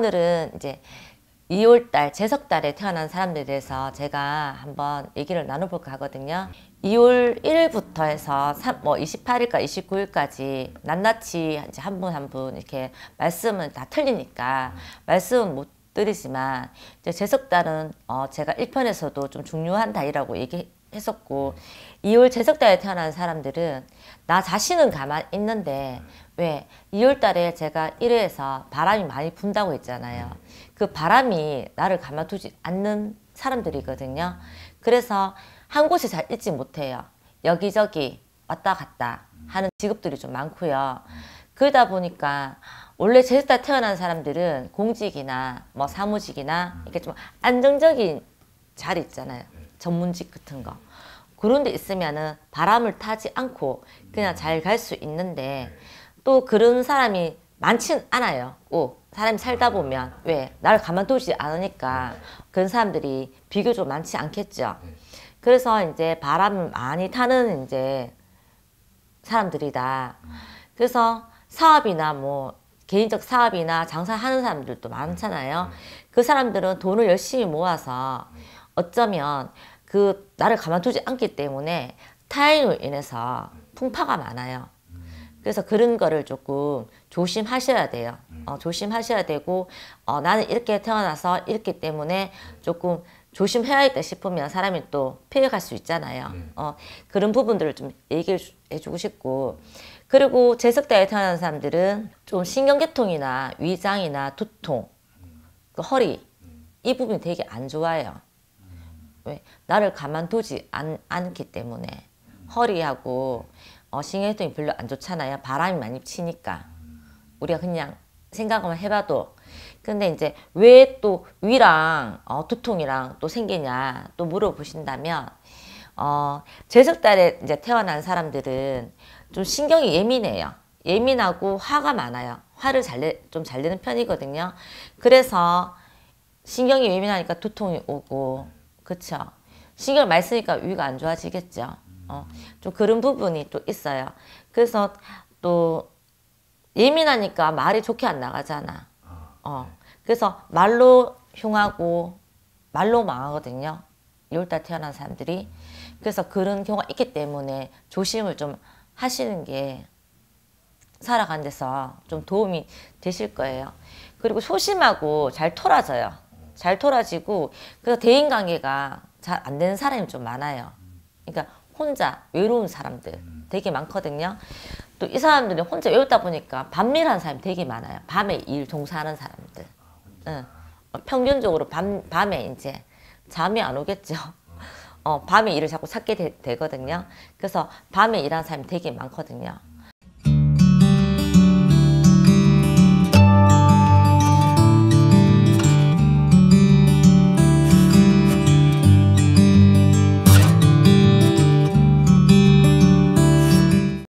오늘은 이제 2월달 제석달에 태어난 사람들에 대해서 제가 한번 얘기를 나눠볼까 하거든요 2월 1일부터 해서 3, 뭐 28일까 29일까지 낱낱이 이제 한분 한 분 이렇게 말씀은 다 틀리니까 말씀은 못 드리지만 이제 제석달은 어 제가 1편에서도 좀 중요한 달이라고 얘기 했었고 이월 재석달에 태어난 사람들은 나 자신은 가만 있는데 왜 2월달에 제가 1회에서 바람이 많이 분다고 했잖아요. 그 바람이 나를 가만두지 않는 사람들이거든요. 그래서 한 곳에 잘 있지 못해요. 여기저기 왔다 갔다 하는 직업들이 좀 많고요. 그러다 보니까 원래 제스타 태어난 사람들은 공직이나 뭐 사무직이나 이렇게 좀 안정적인 자리 있잖아요. 전문직 같은 거 그런 데 있으면은 바람을 타지 않고 그냥 잘 갈 수 있는데 네. 또 그런 사람이 많진 않아요. 오, 사람이 살다 아. 보면 왜 나를 가만두지 않으니까 네. 그런 사람들이 비교적 많지 않겠죠. 네. 그래서 이제 바람 많이 타는 이제 사람들이다. 음. 그래서 사업이나 뭐 개인적 사업이나 장사하는 사람들도 많잖아요. 그 사람들은 돈을 열심히 모아서 어쩌면 그 나를 가만두지 않기 때문에 타인으로 인해서 풍파가 많아요. 그래서 그런 거를 조금 조심하셔야 돼요. 어, 조심하셔야 되고 어, 나는 이렇게 태어나서 이렇기 때문에 조금 조심해야겠다 싶으면 사람이 또 피해갈 수 있잖아요. 네. 어, 그런 부분들을 좀 얘기해주고 싶고 그리고 재석대에 태어난 사람들은 좀 신경계통이나 위장이나 두통, 그 허리 이 부분이 되게 안 좋아요. 왜 나를 가만두지 않, 않기 때문에 허리하고 어, 신경통이 별로 안 좋잖아요. 바람이 많이 치니까 우리가 그냥 생각만 해봐도 근데 이제 왜 또 위랑 어, 두통이랑 또 생기냐 또 물어보신다면 어, 제석달에 이제 태어난 사람들은 좀 신경이 예민해요. 예민하고 화가 많아요. 화를 좀 잘 내는 편이거든요. 그래서 신경이 예민하니까 두통이 오고 그쵸? 신경을 많이 쓰니까 위가 안 좋아지겠죠. 어, 좀 그런 부분이 또 있어요. 그래서 또 예민하니까 말이 좋게 안 나가잖아. 아, 어, 네. 그래서 말로 흉하고 말로 망하거든요. 6월달 태어난 사람들이. 그래서 그런 경우가 있기 때문에 조심을 좀 하시는 게 살아가는 데서 좀 도움이 되실 거예요. 그리고 소심하고 잘 토라져요. 잘 토라지고 그래서 대인 관계가 잘 안 되는 사람이 좀 많아요. 그러니까 혼자 외로운 사람들 되게 많거든요. 또 이 사람들이 혼자 외롭다 보니까 밤밀한 사람이 되게 많아요. 밤에 일 종사하는 사람들. 응. 어, 평균적으로 밤, 밤에 이제 잠이 안 오겠죠. 어, 밤에 일을 자꾸 찾게 되, 거든요 그래서 밤에 일하는 사람이 되게 많거든요.